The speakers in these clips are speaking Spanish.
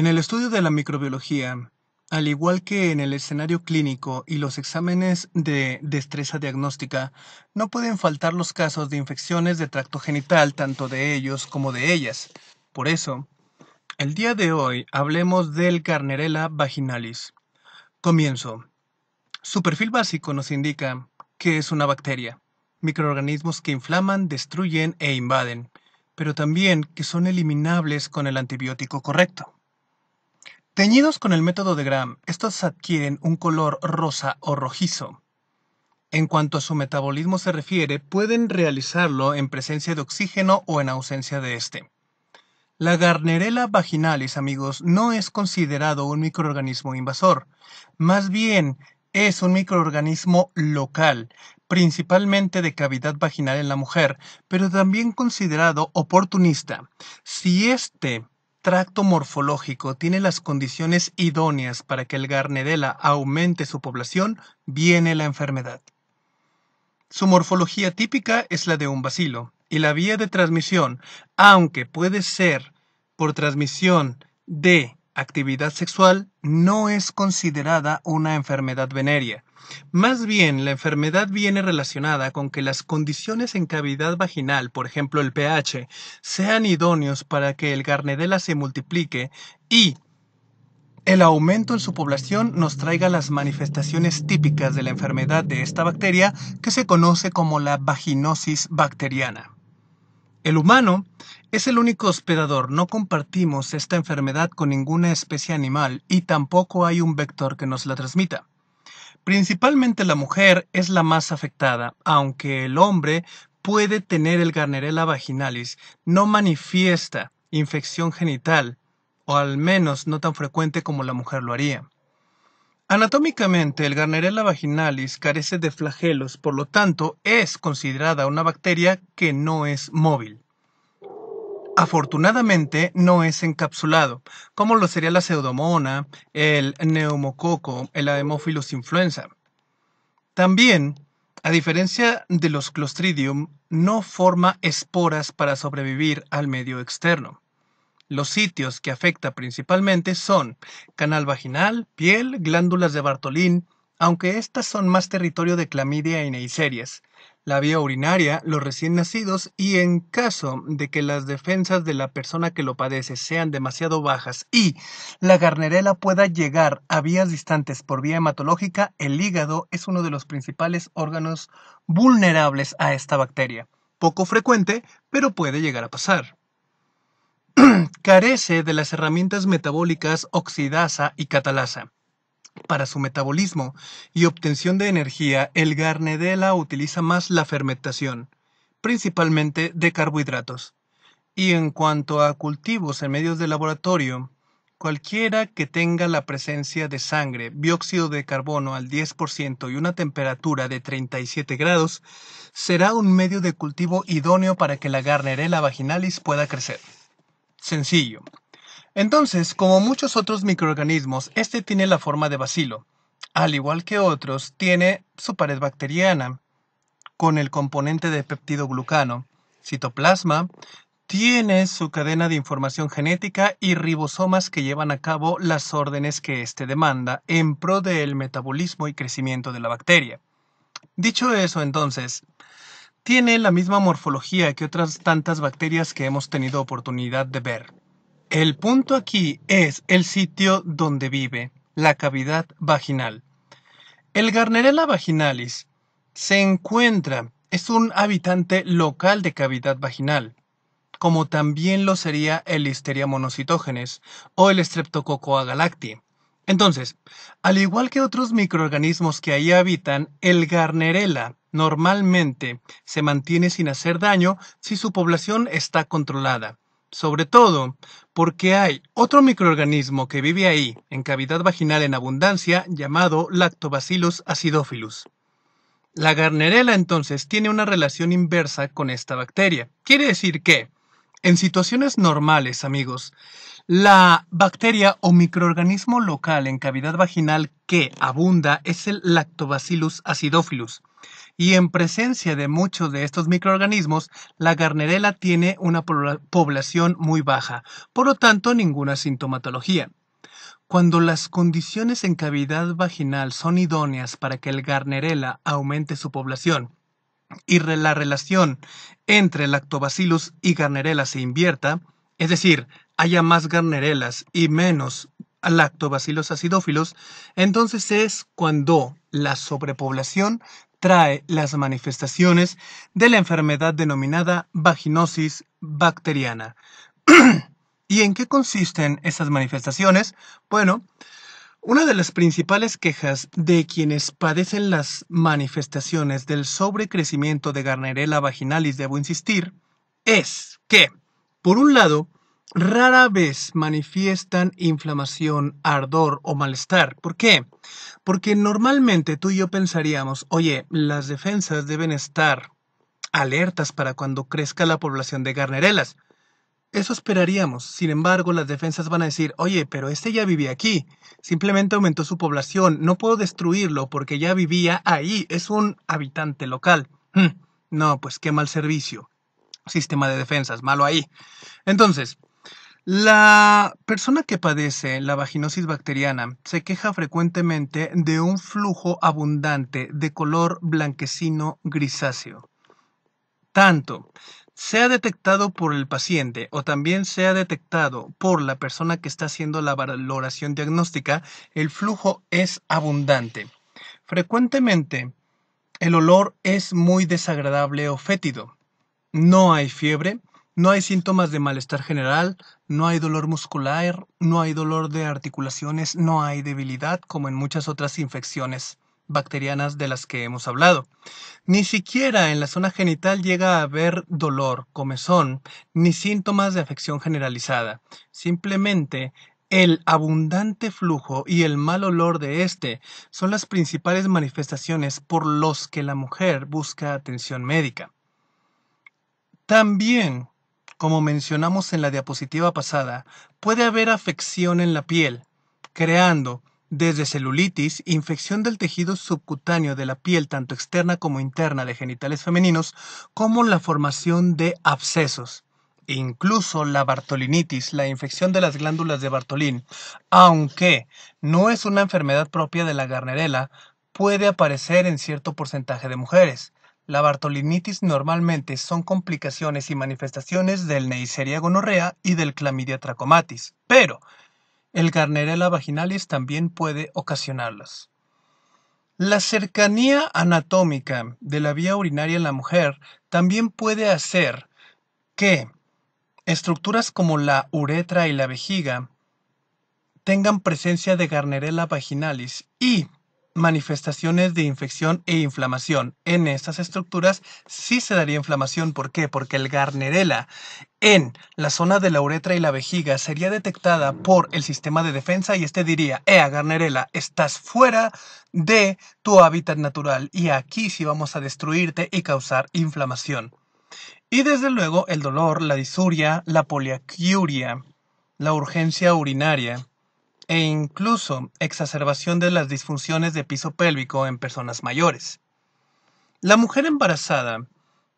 En el estudio de la microbiología, al igual que en el escenario clínico y los exámenes de destreza diagnóstica, no pueden faltar los casos de infecciones de tracto genital, tanto de ellos como de ellas. Por eso, el día de hoy hablemos del Carnerella vaginalis. Comienzo. Su perfil básico nos indica que es una bacteria, microorganismos que inflaman, destruyen e invaden, pero también que son eliminables con el antibiótico correcto. Teñidos con el método de Gram, estos adquieren un color rosa o rojizo. En cuanto a su metabolismo se refiere, pueden realizarlo en presencia de oxígeno o en ausencia de este. La garnerela vaginalis, amigos, no es considerado un microorganismo invasor. Más bien, es un microorganismo local, principalmente de cavidad vaginal en la mujer, pero también considerado oportunista. Si este tracto morfológico tiene las condiciones idóneas para que el garnedela aumente su población, viene la enfermedad. Su morfología típica es la de un bacilo, y la vía de transmisión, aunque puede ser por transmisión de actividad sexual, no es considerada una enfermedad venérea, más bien, la enfermedad viene relacionada con que las condiciones en cavidad vaginal, por ejemplo el pH, sean idóneos para que el garnedela se multiplique y el aumento en su población nos traiga las manifestaciones típicas de la enfermedad de esta bacteria que se conoce como la vaginosis bacteriana. El humano es el único hospedador, no compartimos esta enfermedad con ninguna especie animal y tampoco hay un vector que nos la transmita. Principalmente la mujer es la más afectada, aunque el hombre puede tener el Garnerella vaginalis, no manifiesta infección genital, o al menos no tan frecuente como la mujer lo haría. Anatómicamente, el Garnerella vaginalis carece de flagelos, por lo tanto, es considerada una bacteria que no es móvil. Afortunadamente no es encapsulado, como lo sería la pseudomona, el neumococo, el Haemophilus influenza. También, a diferencia de los Clostridium, no forma esporas para sobrevivir al medio externo. Los sitios que afecta principalmente son canal vaginal, piel, glándulas de Bartolín, aunque estas son más territorio de clamidia y Neisserias la vía urinaria, los recién nacidos y en caso de que las defensas de la persona que lo padece sean demasiado bajas y la garnerela pueda llegar a vías distantes por vía hematológica, el hígado es uno de los principales órganos vulnerables a esta bacteria. Poco frecuente, pero puede llegar a pasar carece de las herramientas metabólicas oxidasa y catalasa. Para su metabolismo y obtención de energía, el Garnerella utiliza más la fermentación, principalmente de carbohidratos. Y en cuanto a cultivos en medios de laboratorio, cualquiera que tenga la presencia de sangre, dióxido de carbono al 10% y una temperatura de 37 grados, será un medio de cultivo idóneo para que la Garnerella vaginalis pueda crecer. Sencillo, entonces, como muchos otros microorganismos, este tiene la forma de bacilo. Al igual que otros, tiene su pared bacteriana con el componente de peptidoglucano, citoplasma, tiene su cadena de información genética y ribosomas que llevan a cabo las órdenes que éste demanda en pro del metabolismo y crecimiento de la bacteria. Dicho eso, entonces, tiene la misma morfología que otras tantas bacterias que hemos tenido oportunidad de ver. El punto aquí es el sitio donde vive, la cavidad vaginal. El Garnerella vaginalis se encuentra, es un habitante local de cavidad vaginal, como también lo sería el Listeria monocitógenes o el Streptococcus galacti. Entonces, al igual que otros microorganismos que ahí habitan, el Garnerella normalmente se mantiene sin hacer daño si su población está controlada sobre todo porque hay otro microorganismo que vive ahí, en cavidad vaginal en abundancia, llamado Lactobacillus acidophilus. La garnerela entonces tiene una relación inversa con esta bacteria. Quiere decir que, en situaciones normales, amigos, la bacteria o microorganismo local en cavidad vaginal que abunda es el Lactobacillus acidophilus. Y en presencia de muchos de estos microorganismos, la garnerela tiene una población muy baja, por lo tanto ninguna sintomatología. Cuando las condiciones en cavidad vaginal son idóneas para que el garnerela aumente su población y la relación entre lactobacillus y garnerela se invierta, es decir, haya más garnerelas y menos lactobacilos acidófilos, entonces es cuando la sobrepoblación trae las manifestaciones de la enfermedad denominada vaginosis bacteriana. ¿Y en qué consisten esas manifestaciones? Bueno, una de las principales quejas de quienes padecen las manifestaciones del sobrecrecimiento de Garnerella vaginalis, debo insistir, es que, por un lado, rara vez manifiestan inflamación, ardor o malestar. ¿Por qué? Porque normalmente tú y yo pensaríamos, oye, las defensas deben estar alertas para cuando crezca la población de garnerelas. Eso esperaríamos. Sin embargo, las defensas van a decir, oye, pero este ya vivía aquí. Simplemente aumentó su población. No puedo destruirlo porque ya vivía ahí. Es un habitante local. Mm, no, pues qué mal servicio. Sistema de defensas, malo ahí. Entonces, la persona que padece la vaginosis bacteriana se queja frecuentemente de un flujo abundante de color blanquecino grisáceo. Tanto sea detectado por el paciente o también sea detectado por la persona que está haciendo la valoración diagnóstica, el flujo es abundante. Frecuentemente, el olor es muy desagradable o fétido. No hay fiebre, no hay síntomas de malestar general, no hay dolor muscular, no hay dolor de articulaciones, no hay debilidad como en muchas otras infecciones bacterianas de las que hemos hablado. Ni siquiera en la zona genital llega a haber dolor, comezón, ni síntomas de afección generalizada. Simplemente el abundante flujo y el mal olor de este son las principales manifestaciones por los que la mujer busca atención médica. También como mencionamos en la diapositiva pasada, puede haber afección en la piel, creando, desde celulitis, infección del tejido subcutáneo de la piel tanto externa como interna de genitales femeninos, como la formación de abscesos. Incluso la bartolinitis, la infección de las glándulas de Bartolín, aunque no es una enfermedad propia de la garnerela, puede aparecer en cierto porcentaje de mujeres. La bartolinitis normalmente son complicaciones y manifestaciones del Neisseria gonorrea y del Clamidia trachomatis, pero el Garnerella vaginalis también puede ocasionarlas. La cercanía anatómica de la vía urinaria en la mujer también puede hacer que estructuras como la uretra y la vejiga tengan presencia de Garnerella vaginalis y manifestaciones de infección e inflamación. En estas estructuras sí se daría inflamación. ¿Por qué? Porque el garnerela en la zona de la uretra y la vejiga sería detectada por el sistema de defensa y este diría, ea garnerela, estás fuera de tu hábitat natural y aquí sí vamos a destruirte y causar inflamación. Y desde luego el dolor, la disuria, la poliacuria, la urgencia urinaria e incluso exacerbación de las disfunciones de piso pélvico en personas mayores. La mujer embarazada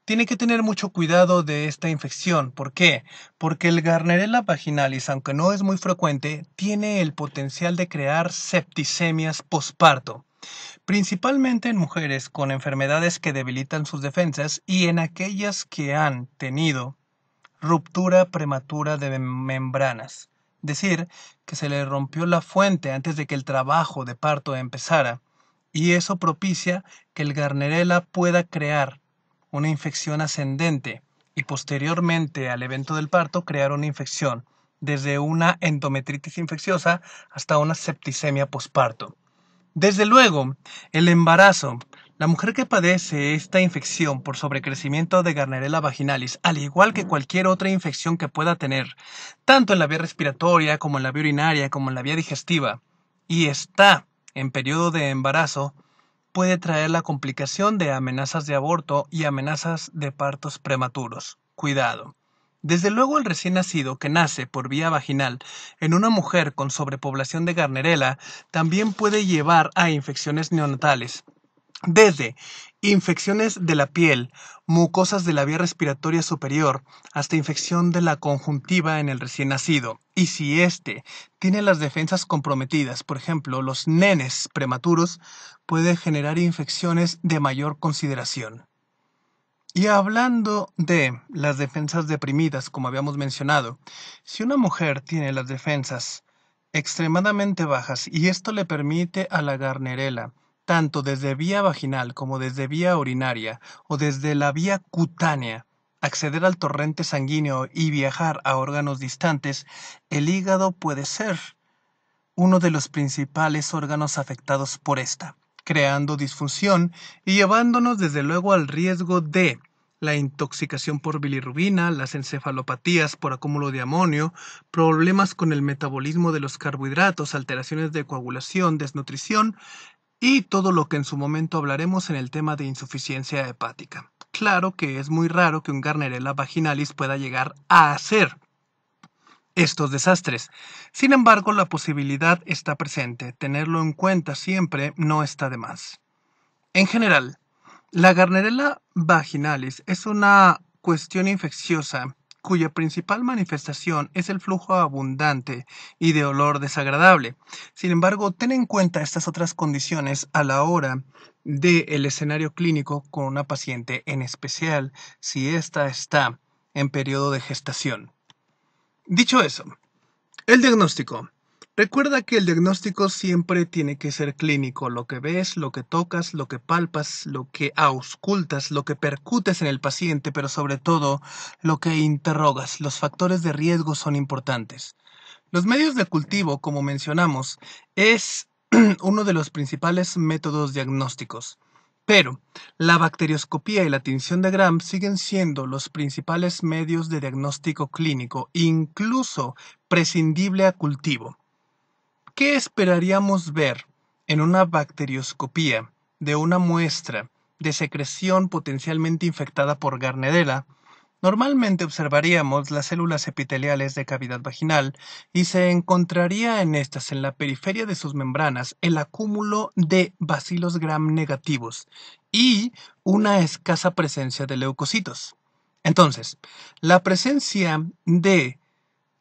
tiene que tener mucho cuidado de esta infección. ¿Por qué? Porque el Garnerella vaginalis, aunque no es muy frecuente, tiene el potencial de crear septicemias posparto, principalmente en mujeres con enfermedades que debilitan sus defensas y en aquellas que han tenido ruptura prematura de membranas decir que se le rompió la fuente antes de que el trabajo de parto empezara, y eso propicia que el garnerela pueda crear una infección ascendente y posteriormente al evento del parto crear una infección, desde una endometritis infecciosa hasta una septicemia posparto. Desde luego, el embarazo la mujer que padece esta infección por sobrecrecimiento de Garnerella vaginalis, al igual que cualquier otra infección que pueda tener, tanto en la vía respiratoria como en la vía urinaria como en la vía digestiva, y está en periodo de embarazo, puede traer la complicación de amenazas de aborto y amenazas de partos prematuros. Cuidado. Desde luego el recién nacido que nace por vía vaginal en una mujer con sobrepoblación de garnerela también puede llevar a infecciones neonatales, desde infecciones de la piel, mucosas de la vía respiratoria superior, hasta infección de la conjuntiva en el recién nacido. Y si éste tiene las defensas comprometidas, por ejemplo, los nenes prematuros, puede generar infecciones de mayor consideración. Y hablando de las defensas deprimidas, como habíamos mencionado, si una mujer tiene las defensas extremadamente bajas y esto le permite a la garnerela tanto desde vía vaginal como desde vía urinaria o desde la vía cutánea, acceder al torrente sanguíneo y viajar a órganos distantes, el hígado puede ser uno de los principales órganos afectados por esta, creando disfunción y llevándonos desde luego al riesgo de la intoxicación por bilirrubina, las encefalopatías por acúmulo de amonio, problemas con el metabolismo de los carbohidratos, alteraciones de coagulación, desnutrición, y todo lo que en su momento hablaremos en el tema de insuficiencia hepática. Claro que es muy raro que un Garnerella vaginalis pueda llegar a hacer estos desastres. Sin embargo, la posibilidad está presente. Tenerlo en cuenta siempre no está de más. En general, la Garnerella vaginalis es una cuestión infecciosa cuya principal manifestación es el flujo abundante y de olor desagradable. Sin embargo, ten en cuenta estas otras condiciones a la hora del escenario clínico con una paciente en especial si ésta está en periodo de gestación. Dicho eso, el diagnóstico. Recuerda que el diagnóstico siempre tiene que ser clínico. Lo que ves, lo que tocas, lo que palpas, lo que auscultas, lo que percutes en el paciente, pero sobre todo lo que interrogas. Los factores de riesgo son importantes. Los medios de cultivo, como mencionamos, es uno de los principales métodos diagnósticos. Pero la bacterioscopía y la tinción de Gram siguen siendo los principales medios de diagnóstico clínico, incluso prescindible a cultivo. ¿Qué esperaríamos ver en una bacterioscopía de una muestra de secreción potencialmente infectada por garnedela? Normalmente observaríamos las células epiteliales de cavidad vaginal y se encontraría en estas, en la periferia de sus membranas, el acúmulo de bacilos gram negativos y una escasa presencia de leucocitos. Entonces, la presencia de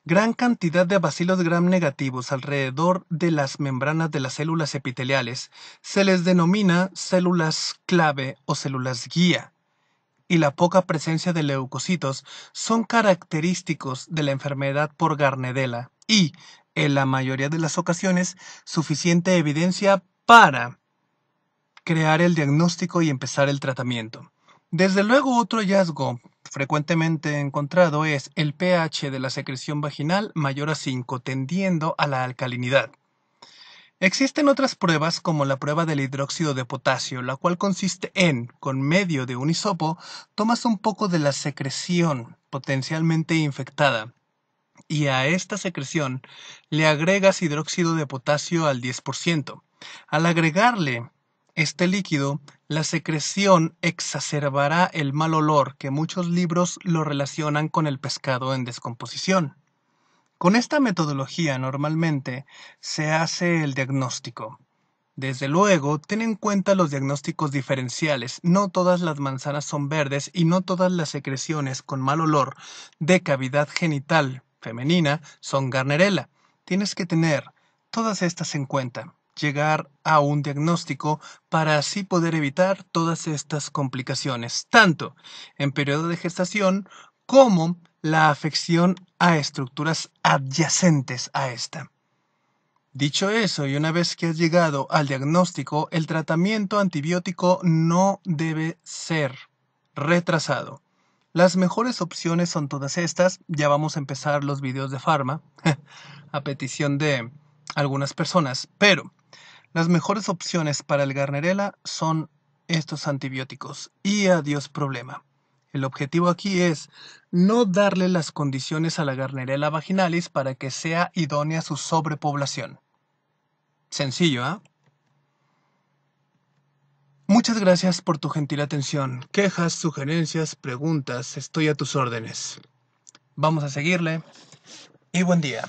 Gran cantidad de bacilos gram negativos alrededor de las membranas de las células epiteliales se les denomina células clave o células guía, y la poca presencia de leucocitos son característicos de la enfermedad por Garnedela y, en la mayoría de las ocasiones, suficiente evidencia para crear el diagnóstico y empezar el tratamiento. Desde luego, otro hallazgo frecuentemente encontrado es el pH de la secreción vaginal mayor a 5, tendiendo a la alcalinidad. Existen otras pruebas como la prueba del hidróxido de potasio, la cual consiste en, con medio de un hisopo, tomas un poco de la secreción potencialmente infectada y a esta secreción le agregas hidróxido de potasio al 10%. Al agregarle este líquido, la secreción exacerbará el mal olor que muchos libros lo relacionan con el pescado en descomposición. Con esta metodología normalmente se hace el diagnóstico. Desde luego, ten en cuenta los diagnósticos diferenciales. No todas las manzanas son verdes y no todas las secreciones con mal olor de cavidad genital femenina son garnerela. Tienes que tener todas estas en cuenta llegar a un diagnóstico para así poder evitar todas estas complicaciones, tanto en periodo de gestación como la afección a estructuras adyacentes a esta. Dicho eso, y una vez que has llegado al diagnóstico, el tratamiento antibiótico no debe ser retrasado. Las mejores opciones son todas estas. Ya vamos a empezar los videos de farma a petición de algunas personas. Pero las mejores opciones para el garnerela son estos antibióticos y adiós problema. El objetivo aquí es no darle las condiciones a la garnerela vaginalis para que sea idónea su sobrepoblación. Sencillo, ¿ah? ¿eh? Muchas gracias por tu gentil atención. Quejas, sugerencias, preguntas, estoy a tus órdenes. Vamos a seguirle y buen día.